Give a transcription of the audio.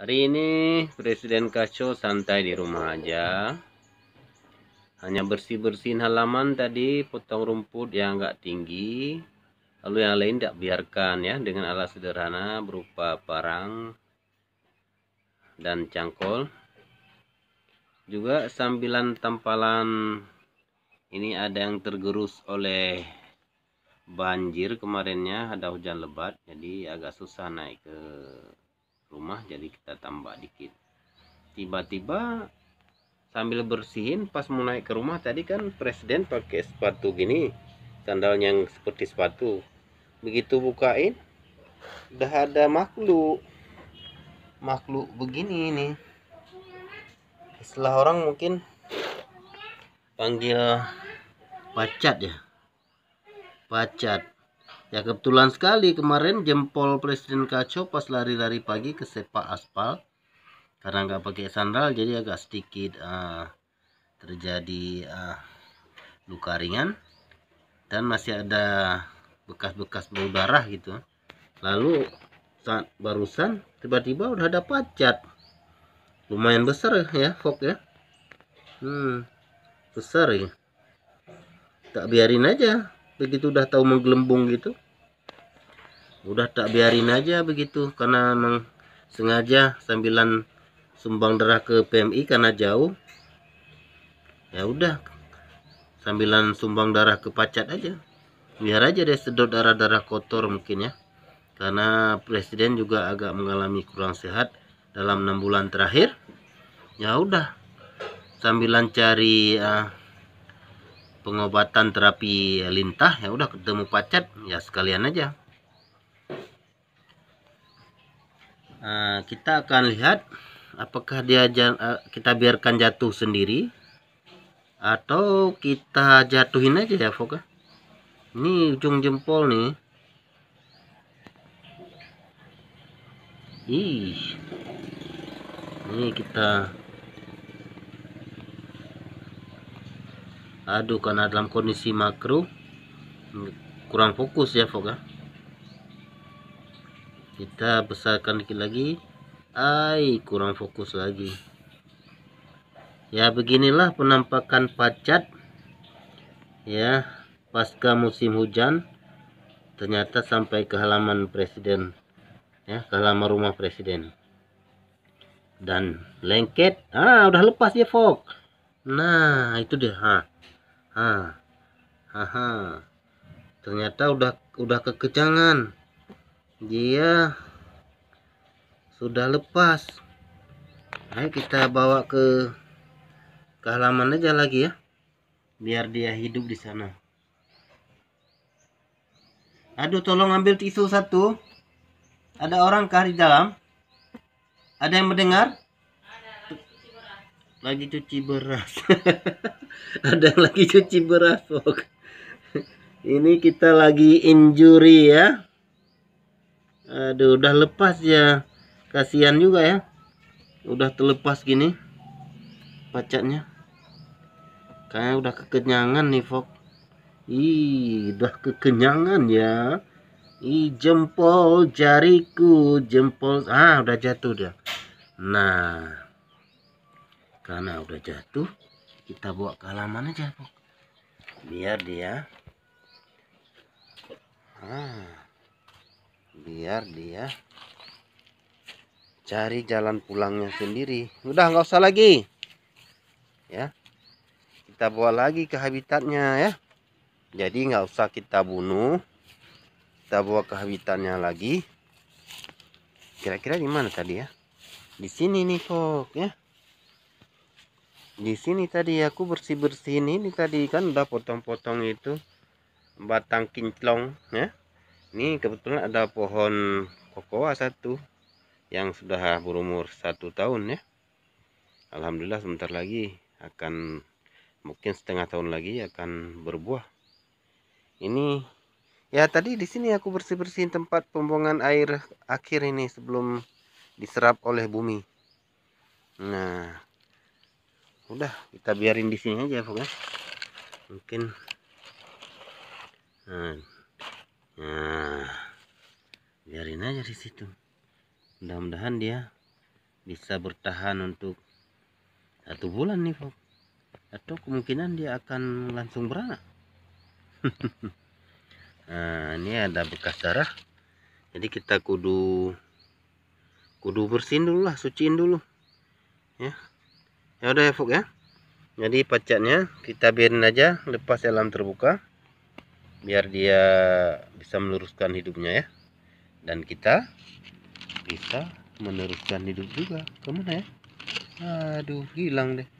Hari ini Presiden Kaco santai di rumah aja. Hanya bersih-bersihin halaman tadi, potong rumput yang agak tinggi. Lalu yang lain tidak biarkan ya dengan alat sederhana berupa parang dan cangkol. Juga sambilan tampalan ini ada yang tergerus oleh banjir kemarinnya ada hujan lebat jadi agak susah naik ke rumah jadi kita tambah dikit tiba-tiba sambil bersihin pas mau naik ke rumah tadi kan presiden pakai sepatu gini sandal yang seperti sepatu begitu bukain udah ada makhluk makhluk begini nih setelah orang mungkin panggil pacat ya pacat Ya kebetulan sekali kemarin jempol Presiden kaco pas lari-lari pagi ke sepak aspal karena nggak pakai sandal jadi agak sedikit uh, terjadi uh, luka ringan dan masih ada bekas-bekas bau darah gitu. Lalu saat barusan tiba-tiba udah ada pacat lumayan besar ya fok ya. Hmm, besar ya. Tak biarin aja begitu udah tahu menggelembung gitu udah tak biarin aja begitu karena memang sengaja sambilan sumbang darah ke PMI karena jauh ya udah sambilan sumbang darah ke pacat aja biar aja deh sedot darah-darah kotor mungkin ya karena presiden juga agak mengalami kurang sehat dalam enam bulan terakhir ya udah sambilan cari uh, pengobatan terapi lintah ya udah ketemu pacat ya sekalian aja nah, kita akan lihat apakah dia eh, kita biarkan jatuh sendiri atau kita jatuhin aja ya Foka ini ujung jempol nih ih ini kita aduh karena dalam kondisi makro kurang fokus ya Fok ya. kita besarkan dikit lagi ai kurang fokus lagi ya beginilah penampakan pacat ya pasca musim hujan ternyata sampai ke halaman presiden ya ke halaman rumah presiden dan lengket ah udah lepas ya Fok nah itu dia ha ah haha ternyata udah udah kekejangan dia sudah lepas Ayo kita bawa ke ke halaman aja lagi ya biar dia hidup di sana aduh tolong ambil tisu satu ada orang kah di dalam ada yang mendengar lagi cuci beras ada lagi cuci beras Fok. ini kita lagi injuri ya aduh udah lepas ya kasihan juga ya udah terlepas gini pacatnya kayak udah kekenyangan nih Fok ih udah kekenyangan ya ih jempol jariku jempol ah udah jatuh dia nah karena udah jatuh kita bawa ke halaman aja biar dia ah, biar dia cari jalan pulangnya sendiri udah nggak usah lagi ya kita bawa lagi ke habitatnya ya jadi nggak usah kita bunuh kita bawa ke habitatnya lagi kira-kira di mana tadi ya di sini nih kok ya di sini tadi aku bersih bersih ini tadi kan udah potong-potong itu batang kinclong ya ini kebetulan ada pohon kokoa satu yang sudah berumur satu tahun ya Alhamdulillah sebentar lagi akan mungkin setengah tahun lagi akan berbuah ini ya tadi di sini aku bersih bersih tempat pembuangan air akhir ini sebelum diserap oleh bumi nah udah kita biarin di sini aja pokoknya mungkin nah, nah biarin aja di situ mudah-mudahan dia bisa bertahan untuk satu bulan nih Pak atau kemungkinan dia akan langsung beranak nah ini ada bekas darah jadi kita kudu kudu bersihin dulu lah suciin dulu ya ya udah ya Fuk ya jadi pacatnya kita biarin aja lepas dalam terbuka biar dia bisa meluruskan hidupnya ya dan kita bisa meneruskan hidup juga kemana ya aduh hilang deh